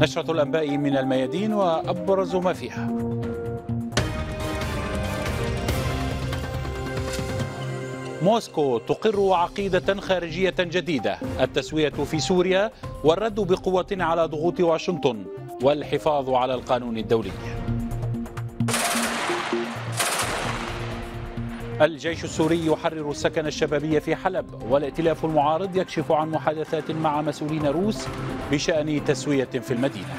نشرة الأنباء من الميادين وأبرز ما فيها موسكو تقر عقيدة خارجية جديدة التسوية في سوريا والرد بقوة على ضغوط واشنطن والحفاظ على القانون الدولي الجيش السوري يحرر السكن الشبابي في حلب والائتلاف المعارض يكشف عن محادثات مع مسؤولين روس بشأن تسوية في المدينة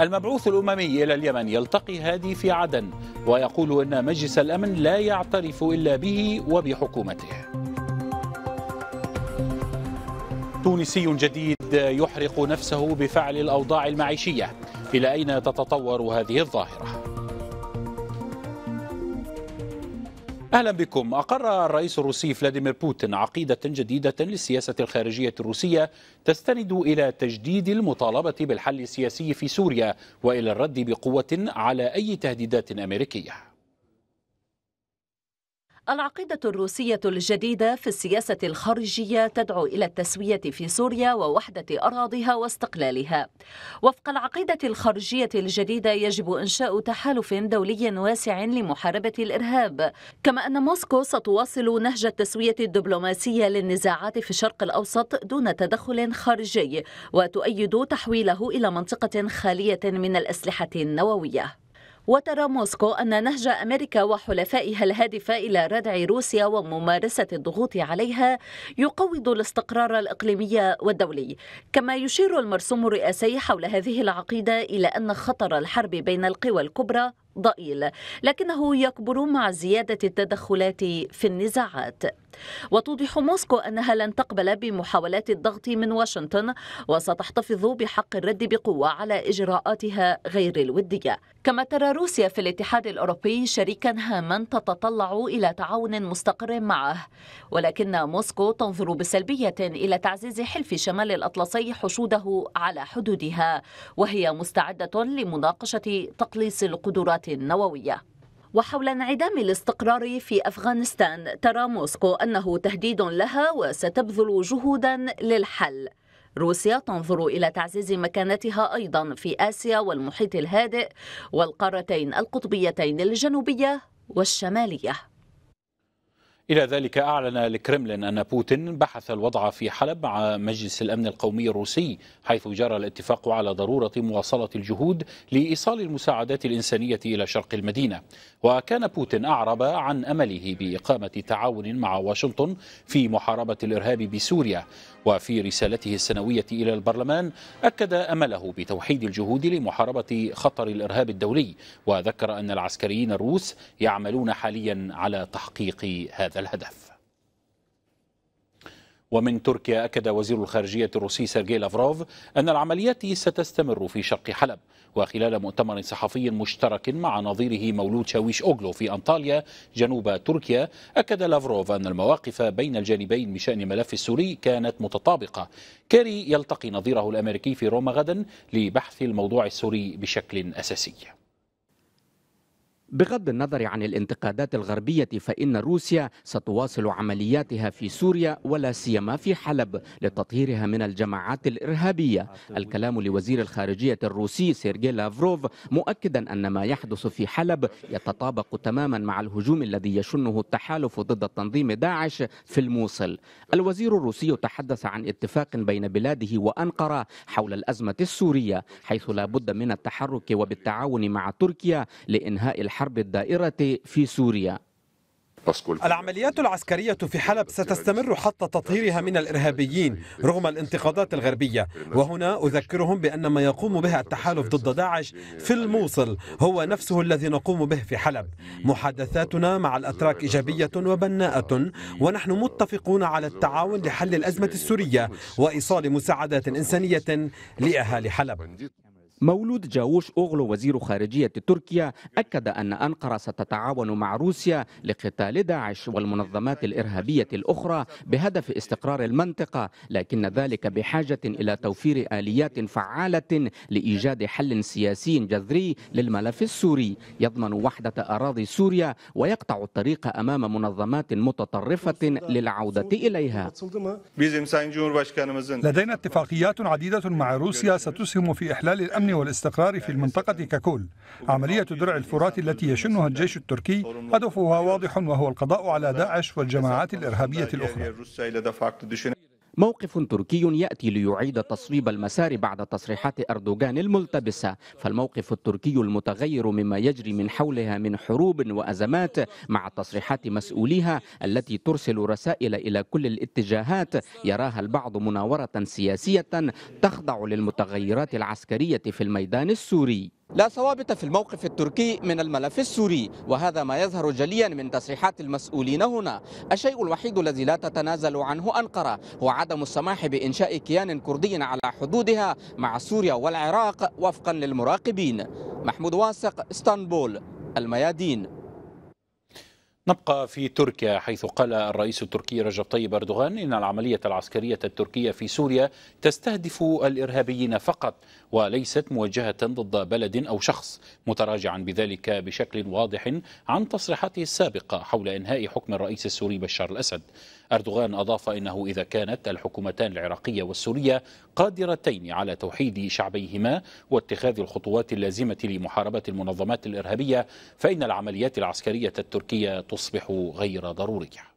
المبعوث الأممي إلى اليمن يلتقي هادي في عدن ويقول أن مجلس الأمن لا يعترف إلا به وبحكومته تونسي جديد يحرق نفسه بفعل الأوضاع المعيشية إلى أين تتطور هذه الظاهرة أهلا بكم أقر الرئيس الروسي فلاديمير بوتين عقيدة جديدة للسياسة الخارجية الروسية تستند إلى تجديد المطالبة بالحل السياسي في سوريا وإلى الرد بقوة على أي تهديدات أمريكية العقيدة الروسية الجديدة في السياسة الخارجية تدعو إلى التسوية في سوريا ووحدة أراضيها واستقلالها. وفق العقيدة الخارجية الجديدة يجب إنشاء تحالف دولي واسع لمحاربة الإرهاب، كما أن موسكو ستواصل نهج التسوية الدبلوماسية للنزاعات في الشرق الأوسط دون تدخل خارجي، وتؤيد تحويله إلى منطقة خالية من الأسلحة النووية. وترى موسكو أن نهج أمريكا وحلفائها الهادف إلى ردع روسيا وممارسة الضغوط عليها يقوض الاستقرار الإقليمي والدولي كما يشير المرسوم الرئاسي حول هذه العقيدة إلى أن خطر الحرب بين القوى الكبرى ضئيل لكنه يكبر مع زيادة التدخلات في النزاعات وتوضح موسكو أنها لن تقبل بمحاولات الضغط من واشنطن وستحتفظ بحق الرد بقوة على إجراءاتها غير الودية كما ترى روسيا في الاتحاد الأوروبي شريكا هاما تتطلع إلى تعاون مستقر معه ولكن موسكو تنظر بسلبية إلى تعزيز حلف شمال الأطلسي حشوده على حدودها وهي مستعدة لمناقشة تقليص القدرات النووية وحول انعدام الاستقرار في أفغانستان ترى موسكو أنه تهديد لها وستبذل جهودا للحل روسيا تنظر إلى تعزيز مكانتها أيضا في آسيا والمحيط الهادئ والقارتين القطبيتين الجنوبية والشمالية إلى ذلك أعلن الكرملين أن بوتين بحث الوضع في حلب مع مجلس الأمن القومي الروسي حيث جرى الاتفاق على ضرورة مواصلة الجهود لإيصال المساعدات الإنسانية إلى شرق المدينة وكان بوتين أعرب عن أمله بإقامة تعاون مع واشنطن في محاربة الإرهاب بسوريا وفي رسالته السنوية إلى البرلمان أكد أمله بتوحيد الجهود لمحاربة خطر الإرهاب الدولي وذكر أن العسكريين الروس يعملون حاليا على تحقيق هذا الهدف ومن تركيا أكد وزير الخارجية الروسي سيرجي لافروف أن العمليات ستستمر في شرق حلب وخلال مؤتمر صحفي مشترك مع نظيره مولود شاويش أوغلو في أنطاليا جنوب تركيا أكد لافروف أن المواقف بين الجانبين بشأن الملف السوري كانت متطابقة كاري يلتقي نظيره الأمريكي في روما غدا لبحث الموضوع السوري بشكل أساسي بغض النظر عن الانتقادات الغربية فإن روسيا ستواصل عملياتها في سوريا ولا سيما في حلب لتطهيرها من الجماعات الإرهابية الكلام لوزير الخارجية الروسي سيرجي لافروف مؤكدا أن ما يحدث في حلب يتطابق تماما مع الهجوم الذي يشنه التحالف ضد تنظيم داعش في الموصل الوزير الروسي تحدث عن اتفاق بين بلاده وأنقرة حول الأزمة السورية حيث لا بد من التحرك وبالتعاون مع تركيا لإنهاء الحرب الدائرة في سوريا العمليات العسكرية في حلب ستستمر حتى تطهيرها من الإرهابيين رغم الانتقادات الغربية وهنا أذكرهم بأن ما يقوم به التحالف ضد داعش في الموصل هو نفسه الذي نقوم به في حلب محادثاتنا مع الأتراك إيجابية وبناءة ونحن متفقون على التعاون لحل الأزمة السورية وإيصال مساعدات إنسانية لأهالي حلب مولود جاوش أوغلو وزير خارجية تركيا أكد أن أنقرة ستتعاون مع روسيا لقتال داعش والمنظمات الإرهابية الأخرى بهدف استقرار المنطقة لكن ذلك بحاجة إلى توفير آليات فعالة لإيجاد حل سياسي جذري للملف السوري يضمن وحدة أراضي سوريا ويقطع الطريق أمام منظمات متطرفة للعودة إليها لدينا اتفاقيات عديدة مع روسيا ستسهم في إحلال الأمن الأمن والاستقرار في المنطقة ككل عملية درع الفرات التي يشنها الجيش التركي هدفها واضح وهو القضاء على داعش والجماعات الإرهابية الأخرى موقف تركي يأتي ليعيد تصويب المسار بعد تصريحات أردوغان الملتبسة فالموقف التركي المتغير مما يجري من حولها من حروب وأزمات مع تصريحات مسؤوليها التي ترسل رسائل إلى كل الاتجاهات يراها البعض مناورة سياسية تخضع للمتغيرات العسكرية في الميدان السوري لا ثوابت في الموقف التركي من الملف السوري وهذا ما يظهر جليا من تصريحات المسؤولين هنا الشيء الوحيد الذي لا تتنازل عنه أنقرة هو عدم السماح بإنشاء كيان كردي على حدودها مع سوريا والعراق وفقا للمراقبين محمود واثق اسطنبول الميادين نبقى في تركيا حيث قال الرئيس التركي رجب طيب أردوغان إن العملية العسكرية التركية في سوريا تستهدف الإرهابيين فقط وليست موجهة ضد بلد أو شخص متراجعا بذلك بشكل واضح عن تصريحاته السابقة حول إنهاء حكم الرئيس السوري بشار الأسد أردوغان أضاف أنه إذا كانت الحكومتان العراقية والسورية قادرتين على توحيد شعبيهما واتخاذ الخطوات اللازمة لمحاربة المنظمات الإرهابية فإن العمليات العسكرية التركية تصبح غير ضرورية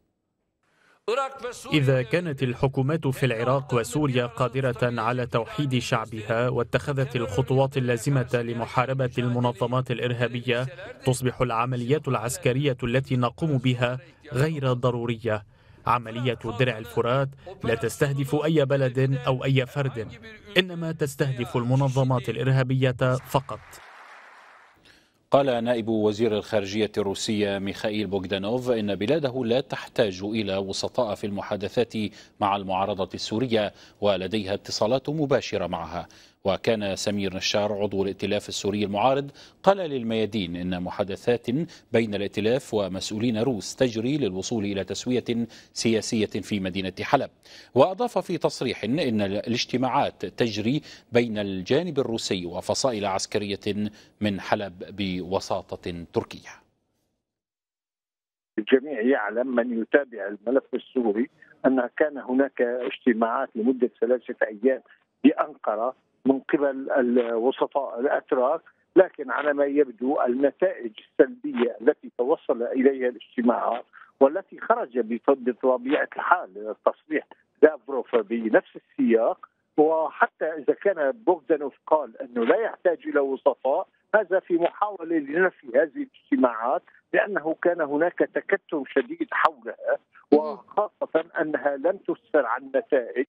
إذا كانت الحكومات في العراق وسوريا قادرة على توحيد شعبها واتخذت الخطوات اللازمة لمحاربة المنظمات الإرهابية تصبح العمليات العسكرية التي نقوم بها غير ضرورية عملية درع الفرات لا تستهدف أي بلد أو أي فرد إنما تستهدف المنظمات الإرهابية فقط قال نائب وزير الخارجية الروسية ميخائيل بوغدانوف إن بلاده لا تحتاج إلى وسطاء في المحادثات مع المعارضة السورية ولديها اتصالات مباشرة معها وكان سمير نشار عضو الائتلاف السوري المعارض قال للميادين إن محادثات بين الائتلاف ومسؤولين روس تجري للوصول إلى تسوية سياسية في مدينة حلب وأضاف في تصريح إن الاجتماعات تجري بين الجانب الروسي وفصائل عسكرية من حلب بوساطة تركية الجميع يعلم من يتابع الملف السوري أن كان هناك اجتماعات لمدة ثلاثة أيام بأنقرة من قبل الوسطاء الاتراك لكن على ما يبدو النتائج السلبيه التي توصل اليها الاجتماعات والتي خرج بطبيعه الحال تصريح لافروف بنفس السياق وحتى اذا كان بوغدانوف قال انه لا يحتاج الى وسطاء هذا في محاوله لنفي هذه الاجتماعات لانه كان هناك تكتم شديد حولها وخاصه انها لم تسفر عن نتائج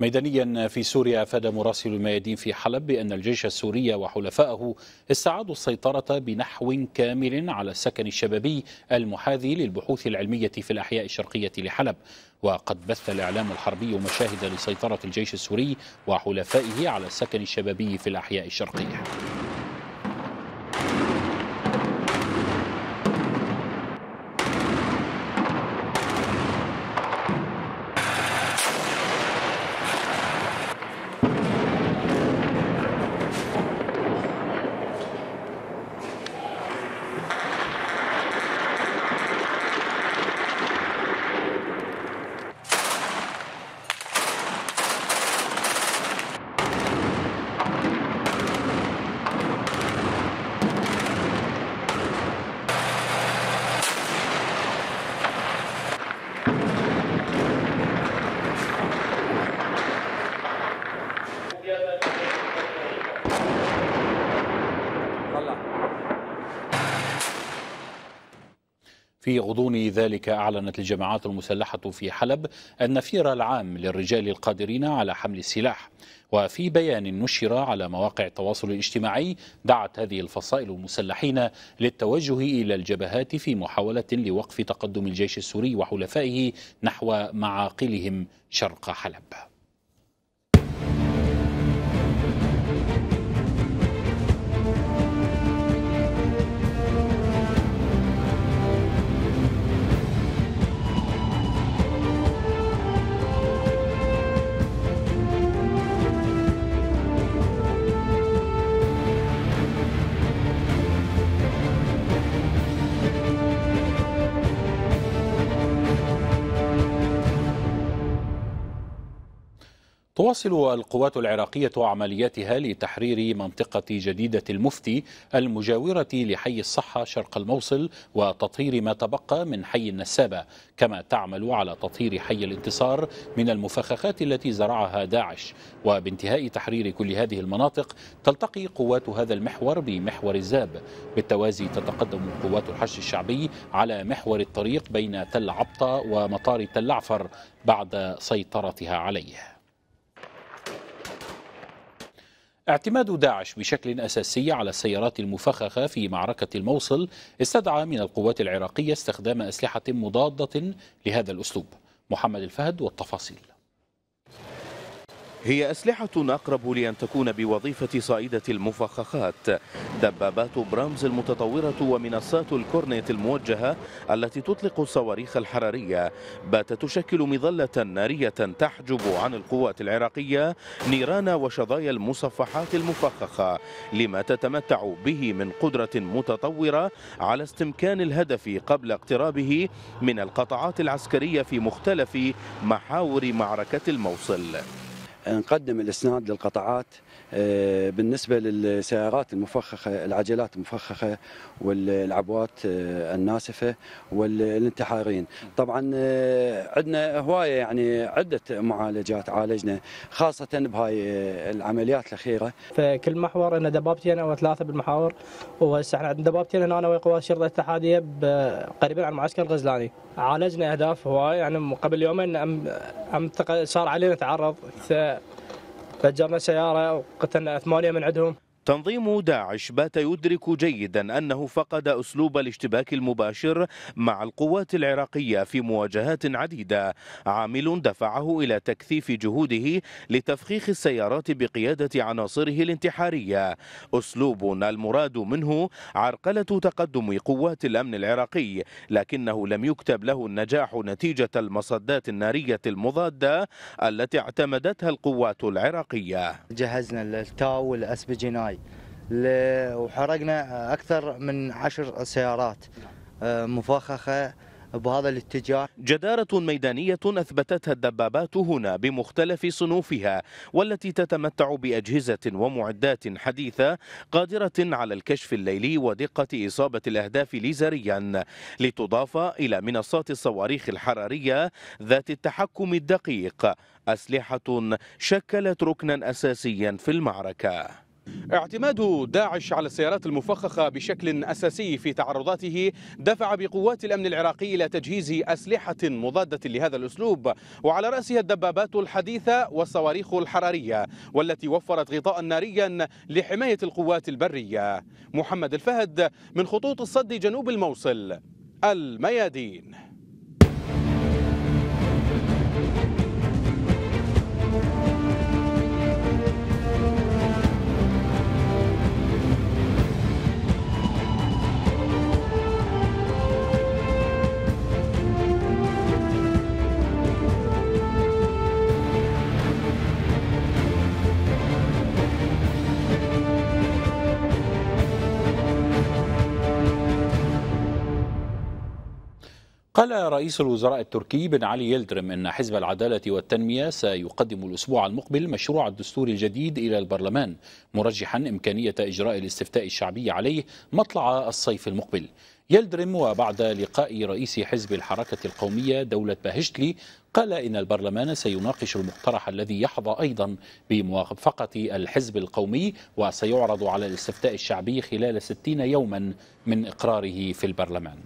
ميدانيا في سوريا افاد مراسل الميادين في حلب بان الجيش السوري وحلفائه استعادوا السيطره بنحو كامل على السكن الشبابي المحاذي للبحوث العلميه في الاحياء الشرقيه لحلب وقد بث الاعلام الحربي مشاهد لسيطره الجيش السوري وحلفائه على السكن الشبابي في الاحياء الشرقيه في غضون ذلك أعلنت الجماعات المسلحة في حلب النفير العام للرجال القادرين على حمل السلاح وفي بيان نشر على مواقع التواصل الاجتماعي دعت هذه الفصائل المسلحين للتوجه إلى الجبهات في محاولة لوقف تقدم الجيش السوري وحلفائه نحو معاقلهم شرق حلب تواصل القوات العراقية عملياتها لتحرير منطقة جديدة المفتي المجاورة لحي الصحة شرق الموصل وتطهير ما تبقى من حي النسابة كما تعمل على تطهير حي الانتصار من المفخخات التي زرعها داعش وبانتهاء تحرير كل هذه المناطق تلتقي قوات هذا المحور بمحور الزاب بالتوازي تتقدم قوات الحشد الشعبي على محور الطريق بين تل عبطة ومطار تل عفر بعد سيطرتها عليه اعتماد داعش بشكل أساسي على السيارات المفخخة في معركة الموصل استدعى من القوات العراقية استخدام أسلحة مضادة لهذا الأسلوب محمد الفهد والتفاصيل هي أسلحة أقرب لأن تكون بوظيفة صائدة المفخخات دبابات برامز المتطورة ومنصات الكورنيت الموجهة التي تطلق الصواريخ الحرارية باتت تشكل مظلة نارية تحجب عن القوات العراقية نيران وشظايا المصفحات المفخخة لما تتمتع به من قدرة متطورة على استمكان الهدف قبل اقترابه من القطعات العسكرية في مختلف محاور معركة الموصل نقدم الاسناد للقطاعات آه، بالنسبه للسيارات المفخخه العجلات المفخخه والعبوات آه، الناسفه والانتحارين طبعا آه، عندنا هوايه يعني عده معالجات عالجنا خاصه بهاي العمليات الاخيره فكل محور ان دبابتين او ثلاثه بالمحاور وهسه احنا عندنا دبابتين هنا ويا قوات الشرطه الاتحاديه قريبا على المعسكر الغزلاني عالجنا اهداف هوايه يعني قبل يومين أم صار علينا تعرض فجرنا سياره وقتلنا ثمانيه من عندهم تنظيم داعش بات يدرك جيدا أنه فقد أسلوب الاشتباك المباشر مع القوات العراقية في مواجهات عديدة عامل دفعه إلى تكثيف جهوده لتفخيخ السيارات بقيادة عناصره الانتحارية أسلوب المراد منه عرقلة تقدم قوات الأمن العراقي لكنه لم يكتب له النجاح نتيجة المصدات النارية المضادة التي اعتمدتها القوات العراقية جهزنا التاو والأسبجيناي وحرقنا أكثر من عشر سيارات آه، مفخخة بهذا الاتجاه جدارة ميدانية أثبتتها الدبابات هنا بمختلف صنوفها والتي تتمتع بأجهزة ومعدات حديثة قادرة على الكشف الليلي ودقة إصابة الأهداف ليزريا لتضاف إلى منصات الصواريخ الحرارية ذات التحكم الدقيق أسلحة شكلت ركنا أساسيا في المعركة اعتماد داعش على السيارات المفخخة بشكل أساسي في تعرضاته دفع بقوات الأمن العراقي إلى تجهيز أسلحة مضادة لهذا الأسلوب وعلى رأسها الدبابات الحديثة والصواريخ الحرارية والتي وفرت غطاء ناريا لحماية القوات البرية محمد الفهد من خطوط الصد جنوب الموصل الميادين قال رئيس الوزراء التركي بن علي يلدرم أن حزب العدالة والتنمية سيقدم الأسبوع المقبل مشروع الدستور الجديد إلى البرلمان مرجحا إمكانية إجراء الاستفتاء الشعبي عليه مطلع الصيف المقبل يلدرم وبعد لقاء رئيس حزب الحركة القومية دولة باهشتلي قال إن البرلمان سيناقش المقترح الذي يحظى أيضا بموافقة الحزب القومي وسيعرض على الاستفتاء الشعبي خلال 60 يوما من إقراره في البرلمان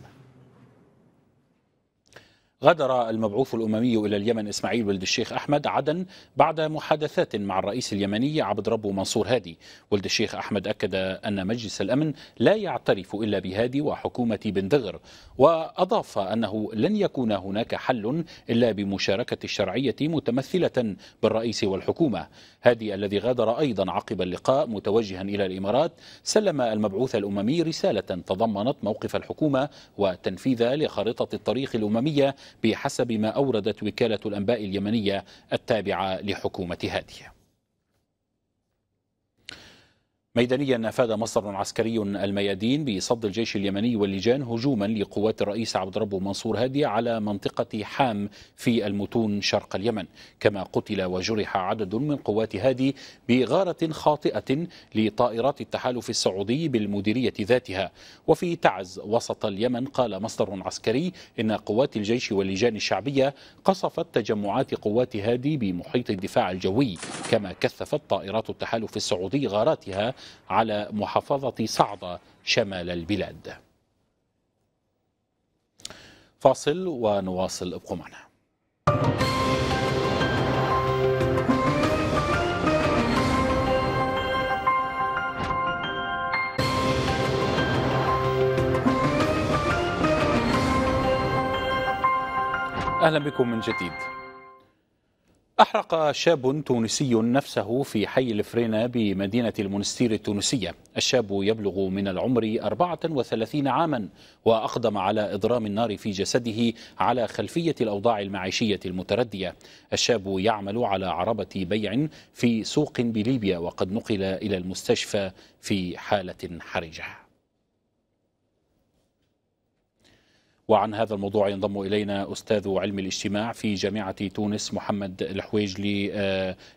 غادر المبعوث الأممي إلى اليمن إسماعيل ولد الشيخ أحمد عدن بعد محادثات مع الرئيس اليمني عبد ربه منصور هادي ولد الشيخ أحمد أكد أن مجلس الأمن لا يعترف إلا بهادي وحكومة بن دغر وأضاف أنه لن يكون هناك حل إلا بمشاركة الشرعية متمثلة بالرئيس والحكومة هادي الذي غادر أيضا عقب اللقاء متوجها إلى الإمارات سلم المبعوث الأممي رسالة تضمنت موقف الحكومة وتنفيذ لخريطة الطريق الأممية بحسب ما أوردت وكالة الأنباء اليمنية التابعة لحكومة هادي ميدانيا أفاد مصدر عسكري الميادين بصد الجيش اليمني واللجان هجوما لقوات الرئيس عبد ربه منصور هادي على منطقة حام في المتون شرق اليمن كما قتل وجرح عدد من قوات هادي بغارة خاطئة لطائرات التحالف السعودي بالمديرية ذاتها وفي تعز وسط اليمن قال مصدر عسكري إن قوات الجيش واللجان الشعبية قصفت تجمعات قوات هادي بمحيط الدفاع الجوي كما كثفت طائرات التحالف السعودي غاراتها على محافظة صعدة شمال البلاد فاصل ونواصل ابقوا معنا اهلا بكم من جديد أحرق شاب تونسي نفسه في حي الفرينة بمدينة المنستير التونسية الشاب يبلغ من العمر 34 عاما وأقدم على إضرام النار في جسده على خلفية الأوضاع المعيشية المتردية الشاب يعمل على عربة بيع في سوق بليبيا وقد نقل إلى المستشفى في حالة حرجة وعن هذا الموضوع ينضم إلينا أستاذ علم الاجتماع في جامعة تونس محمد الحويجلي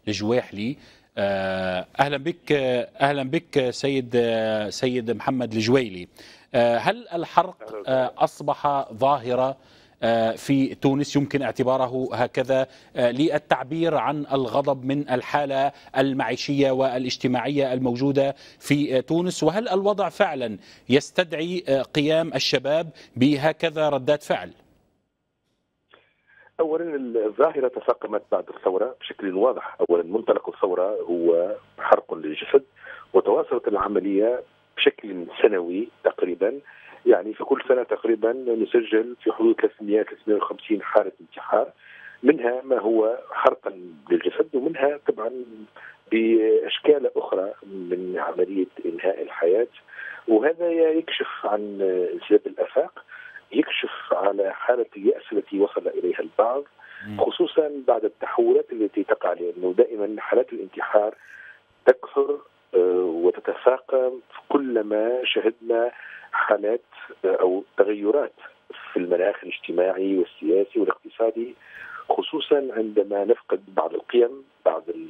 الجواحلي آه، آه، أهلا بك آه، أهلا بك سيد سيد محمد الجويلي هل الحرق أصبح ظاهرة آه، في تونس يمكن اعتباره هكذا آه، للتعبير عن الغضب من الحالة المعيشية والاجتماعية الموجودة في تونس وهل الوضع فعلا يستدعي آه، قيام الشباب بهكذا ردات فعل؟ اولا الظاهره تفاقمت بعد الثوره بشكل واضح، اولا منطلق الثوره هو حرق للجسد وتواصلت العمليه بشكل سنوي تقريبا يعني في كل سنه تقريبا نسجل في حدود 300 350 حاله انتحار منها ما هو حرقا للجسد ومنها طبعا باشكال اخرى من عمليه انهاء الحياه وهذا يكشف عن انسداد الافاق يكشف على حاله الياس التي وصل اليها البعض خصوصا بعد التحولات التي تقع لانه دائما حالات الانتحار تكثر آه، وتتفاقم كلما شهدنا حالات آه، او تغيرات في المناخ الاجتماعي والسياسي والاقتصادي خصوصا عندما نفقد بعض القيم بعض ال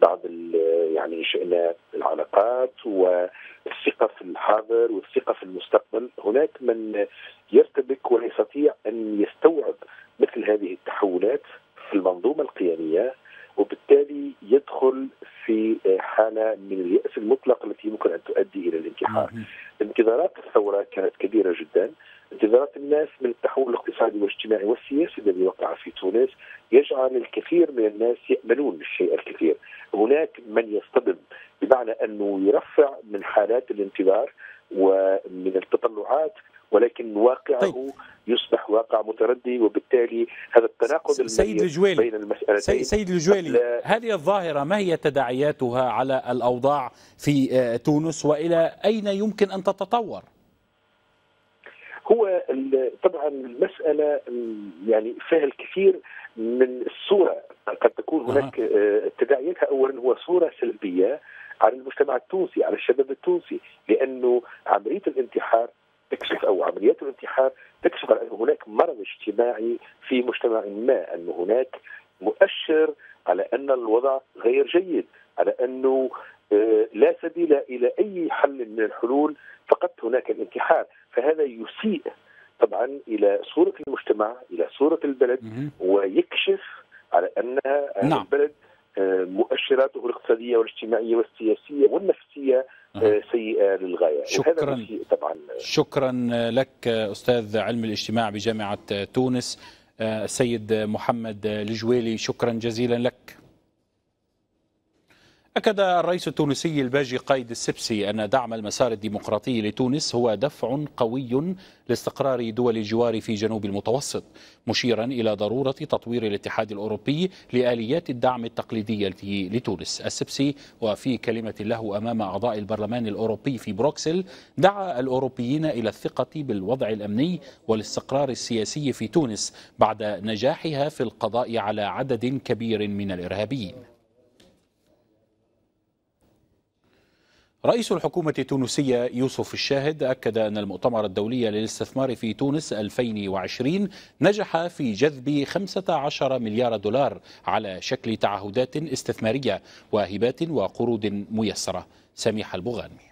بعض ال يعني شئنا العلاقات والثقه في الحاضر والثقه في المستقبل، هناك من يرتبك ويستطيع ان يستوعب مثل هذه التحولات في المنظومه القيميه وبالتالي يدخل في آه، حاله من الياس المطلق التي يمكن ان تؤدي الى الانتحار. انتظارات الثوره كانت كبيره جدا، انتظارات الناس من التحول الاقتصادي والاجتماعي والسياسي الذي وقع في تونس يجعل الكثير من الناس ياملون الشيء الكثير. هناك من يصطدم بمعنى انه يرفع من حالات الانتظار ومن التطلعات ولكن واقعه طيب. يصبح واقع متردي وبالتالي هذا التناقض سيد الجويلي بين المسألتين سيد الجويلي هذه الظاهرة ما هي تداعياتها على الأوضاع في آه، تونس وإلى أين يمكن أن تتطور؟ هو طبعا المسألة يعني فيها الكثير من الصورة قد تكون هناك آه، تداعياتها أولا هو صورة سلبية على المجتمع التونسي على الشباب التونسي لأنه عملية الانتحار تكشف او عمليات الانتحار تكشف على ان هناك مرض اجتماعي في مجتمع ما ان هناك مؤشر على ان الوضع غير جيد على انه آه، لا سبيل الى اي حل من الحلول فقط هناك الانتحار فهذا يسيء طبعا الى صوره المجتمع الى صوره البلد ويكشف على ان نعم. البلد آه، مؤشراته الاقتصاديه والاجتماعيه والسياسيه والنفسيه آه، سيئه للغايه شكرا طبعا آه، شكرا لك استاذ علم الاجتماع بجامعه تونس آه، السيد محمد الجويلي شكرا جزيلا لك أكد الرئيس التونسي الباجي قايد السبسي أن دعم المسار الديمقراطي لتونس هو دفع قوي لاستقرار دول الجوار في جنوب المتوسط مشيرا إلى ضرورة تطوير الاتحاد الأوروبي لآليات الدعم التقليدية لتونس السبسي وفي كلمة له أمام أعضاء البرلمان الأوروبي في بروكسل دعا الأوروبيين إلى الثقة بالوضع الأمني والاستقرار السياسي في تونس بعد نجاحها في القضاء على عدد كبير من الإرهابيين رئيس الحكومة التونسية يوسف الشاهد أكد أن المؤتمر الدولي للاستثمار في تونس 2020 نجح في جذب 15 مليار دولار على شكل تعهدات استثمارية وهبات وقروض ميسرة سميح البغانمي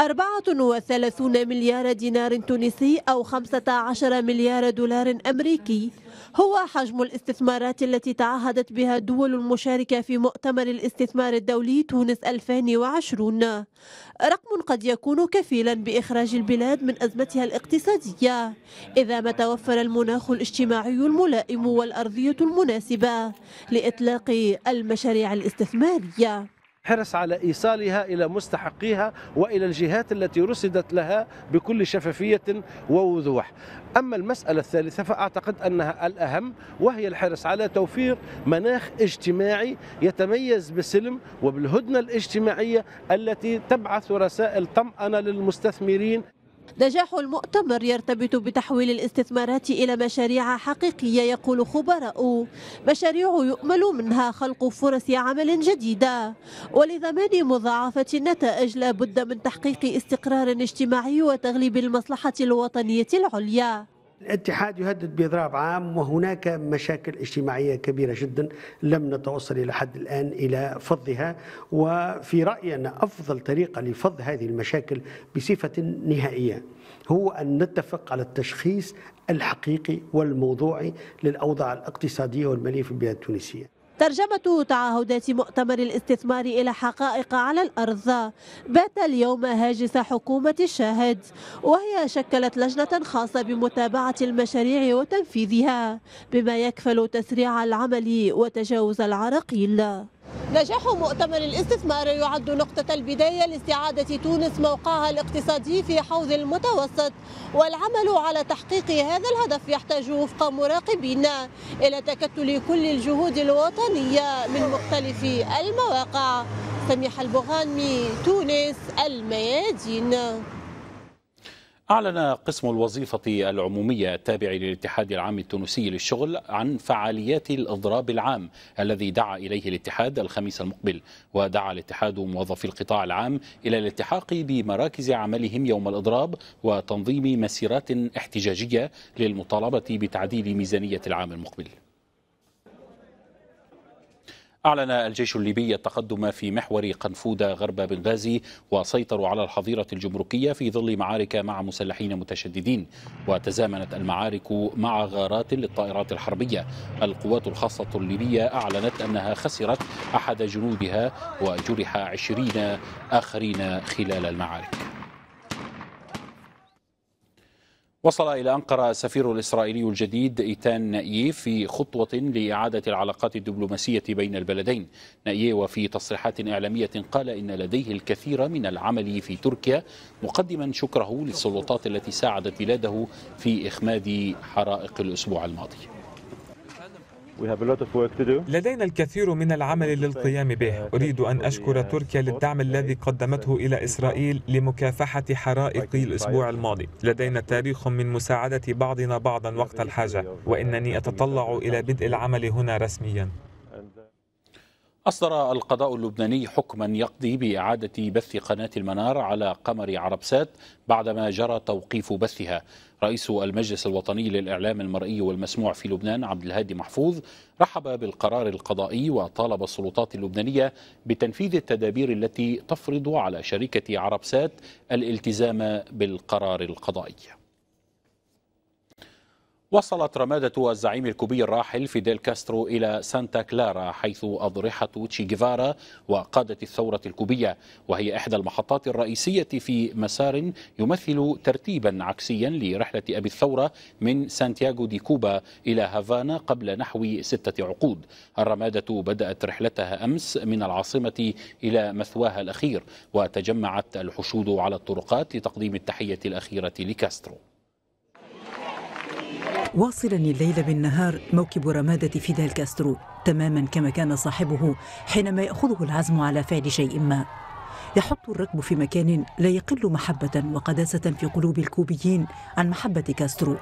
34 مليار دينار تونسي أو 15 مليار دولار أمريكي هو حجم الاستثمارات التي تعهدت بها الدول المشاركة في مؤتمر الاستثمار الدولي تونس 2020 رقم قد يكون كفيلا بإخراج البلاد من أزمتها الاقتصادية إذا ما توفر المناخ الاجتماعي الملائم والأرضية المناسبة لإطلاق المشاريع الاستثمارية حرص على إيصالها إلى مستحقيها وإلى الجهات التي رصدت لها بكل شفافية ووضوح أما المسألة الثالثة فأعتقد أنها الأهم وهي الحرص على توفير مناخ اجتماعي يتميز بالسلم وبالهدنة الاجتماعية التي تبعث رسائل طمأنة للمستثمرين نجاح المؤتمر يرتبط بتحويل الاستثمارات إلى مشاريع حقيقية يقول خبراء مشاريع يؤمل منها خلق فرص عمل جديدة ولضمان مضاعفة النتائج لابد من تحقيق استقرار اجتماعي وتغليب المصلحة الوطنية العليا الاتحاد يهدد بإضراب عام وهناك مشاكل اجتماعية كبيرة جدا لم نتوصل إلى حد الآن إلى فضها وفي رأيي أن أفضل طريقة لفض هذه المشاكل بصفة نهائية هو أن نتفق على التشخيص الحقيقي والموضوعي للأوضاع الاقتصادية والمالية في البلاد التونسية ترجمة تعهدات مؤتمر الاستثمار إلى حقائق على الأرض بات اليوم هاجس حكومة الشاهد وهي شكلت لجنة خاصة بمتابعة المشاريع وتنفيذها بما يكفل تسريع العمل وتجاوز العراقيل نجاح مؤتمر الاستثمار يعد نقطة البداية لاستعادة تونس موقعها الاقتصادي في حوض المتوسط والعمل على تحقيق هذا الهدف يحتاج وفق مراقبين إلى تكتل كل الجهود الوطنية من مختلف المواقع سميح البغانمي تونس الميادين أعلن قسم الوظيفة العمومية التابع للاتحاد العام التونسي للشغل عن فعاليات الإضراب العام الذي دعا إليه الاتحاد الخميس المقبل ودعا الاتحاد موظفي القطاع العام إلى الالتحاق بمراكز عملهم يوم الإضراب وتنظيم مسيرات احتجاجية للمطالبة بتعديل ميزانية العام المقبل أعلن الجيش الليبي التقدم في محور قنفودة غرب بنغازي وسيطروا على الحظيرة الجمركية في ظل معارك مع مسلحين متشددين وتزامنت المعارك مع غارات للطائرات الحربية القوات الخاصة الليبية أعلنت أنها خسرت أحد جنودها وجرح عشرين آخرين خلال المعارك وصل إلى أنقرة السفير الإسرائيلي الجديد إيتان نأيي في خطوة لإعادة العلاقات الدبلوماسية بين البلدين نأيي وفي تصريحات إعلامية قال إن لديه الكثير من العمل في تركيا مقدما شكره للسلطات التي ساعدت بلاده في إخماد حرائق الأسبوع الماضي لدينا الكثير من العمل للقيام به أريد أن أشكر تركيا للدعم الذي قدمته إلى إسرائيل لمكافحة حرائق الأسبوع الماضي لدينا تاريخ من مساعدة بعضنا بعضا وقت الحاجة وإنني أتطلع إلى بدء العمل هنا رسميا أصدر القضاء اللبناني حكما يقضي بإعادة بث قناة المنار على قمر عربسات بعدما جرى توقيف بثها رئيس المجلس الوطني للإعلام المرئي والمسموع في لبنان عبد الهادي محفوظ رحب بالقرار القضائي وطالب السلطات اللبنانية بتنفيذ التدابير التي تفرض على شركة عربسات الالتزام بالقرار القضائي وصلت رمادة الزعيم الكوبي الراحل فيديل كاسترو إلى سانتا كلارا حيث أضرحة تشي جيفارا وقادة الثورة الكوبية وهي إحدى المحطات الرئيسية في مسار يمثل ترتيبا عكسيا لرحلة أبي الثورة من سانتياغو دي كوبا إلى هافانا قبل نحو ستة عقود الرمادة بدأت رحلتها أمس من العاصمة إلى مثواها الأخير وتجمعت الحشود على الطرقات لتقديم التحية الأخيرة لكاسترو واصلا الليل بالنهار موكب رمادة فيدال كاسترو تماما كما كان صاحبه حينما يأخذه العزم على فعل شيء ما يحط الركب في مكان لا يقل محبة وقداسة في قلوب الكوبيين عن محبة كاسترو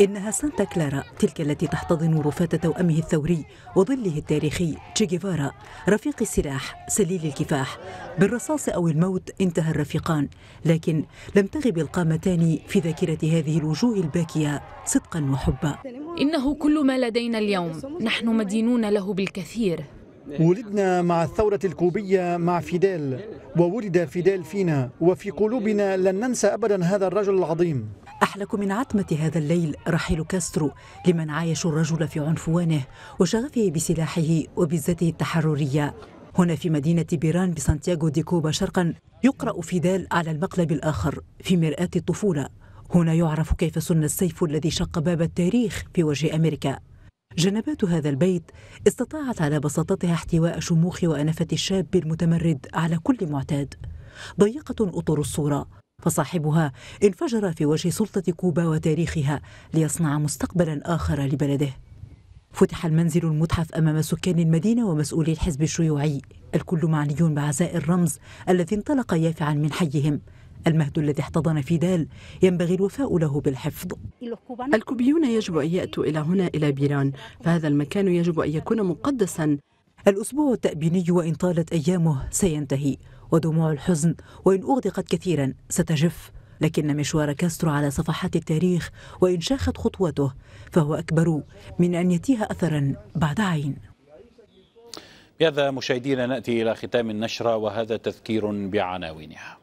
إنها سانتا كلارا تلك التي تحتضن رفات توأمه الثوري وظله التاريخي جيفارا رفيق السلاح سليل الكفاح بالرصاص أو الموت انتهى الرفيقان لكن لم تغب القامتان في ذاكرة هذه الوجوه الباكية صدقا وحبا إنه كل ما لدينا اليوم نحن مدينون له بالكثير ولدنا مع الثورة الكوبية مع فيدال وولد فيدال فينا وفي قلوبنا لن ننسى أبدا هذا الرجل العظيم أحلك من عتمة هذا الليل رحيل كاسترو لمن عايشوا الرجل في عنفوانه وشغفه بسلاحه وبزته التحررية هنا في مدينة بيران بسانتياغو دي كوبا شرقا يقرأ فيدال على المقلب الآخر في مرآة الطفولة هنا يعرف كيف سن السيف الذي شق باب التاريخ في وجه أمريكا جنبات هذا البيت استطاعت على بساطتها احتواء شموخ وأنفة الشاب المتمرد على كل معتاد ضيقة أطر الصورة فصاحبها انفجر في وجه سلطة كوبا وتاريخها ليصنع مستقبلا آخر لبلده فتح المنزل المتحف أمام سكان المدينة ومسؤولي الحزب الشيوعي الكل معني بعزاء الرمز الذي انطلق يافعا من حيهم المهد الذي احتضن فيدال ينبغي الوفاء له بالحفظ الكوبيون يجب أن يأتوا إلى هنا إلى بيران فهذا المكان يجب أن يكون مقدسا الأسبوع التأبيني وإن طالت أيامه سينتهي ودموع الحزن وإن أغدقت كثيرا ستجف لكن مشوار كاسترو على صفحات التاريخ وإن شاخت خطوته فهو أكبر من أن يتيه أثرا بعد عين بهذا مشاهدينا نأتي إلى ختام النشرة وهذا تذكير بعناوينها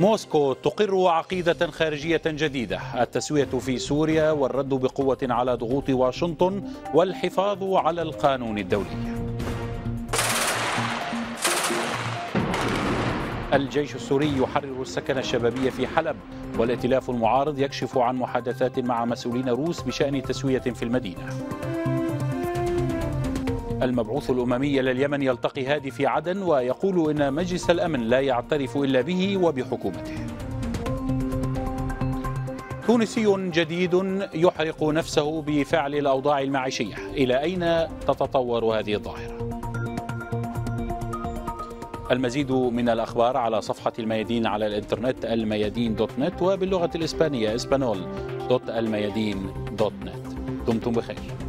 موسكو تقر عقيدة خارجية جديدة التسوية في سوريا والرد بقوة على ضغوط واشنطن والحفاظ على القانون الدولي الجيش السوري يحرر السكن الشبابي في حلب والائتلاف المعارض يكشف عن محادثات مع مسؤولين روس بشأن تسوية في المدينة المبعوث الأممي لليمن يلتقي هادي في عدن ويقول إن مجلس الأمن لا يعترف إلا به وبحكومته تونسي جديد يحرق نفسه بفعل الأوضاع المعيشية إلى أين تتطور هذه الظاهرة؟ المزيد من الأخبار على صفحة الميادين على الإنترنت الميادين دوت نت وباللغة الإسبانية اسبانول دوت الميادين دوت نت دمتم بخير